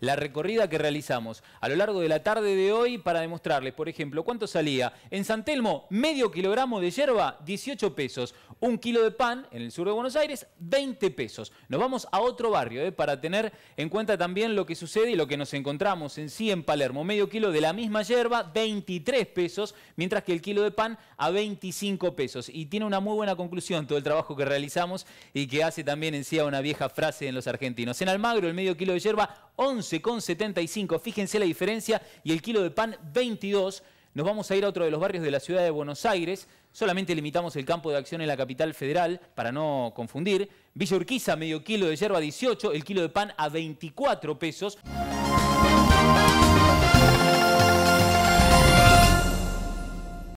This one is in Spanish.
la recorrida que realizamos a lo largo de la tarde de hoy para demostrarles, por ejemplo, cuánto salía en San Telmo medio kilogramo de hierba, 18 pesos, un kilo de pan en el sur de Buenos Aires, 20 pesos. Nos vamos a otro barrio eh, para tener en cuenta también lo que sucede y lo que nos encontramos en sí en Palermo, medio kilo de la misma hierba, 23 pesos, mientras que el kilo de pan a 25 pesos. Y tiene una muy buena conclusión todo el trabajo que realizamos y que hace también en sí a una vieja frase en los argentinos. En Almagro, el medio kilo de hierba, 11,75. Fíjense la diferencia. Y el kilo de pan, 22. Nos vamos a ir a otro de los barrios de la ciudad de Buenos Aires. Solamente limitamos el campo de acción en la capital federal para no confundir. Villa Urquiza, medio kilo de hierba, 18. El kilo de pan a 24 pesos.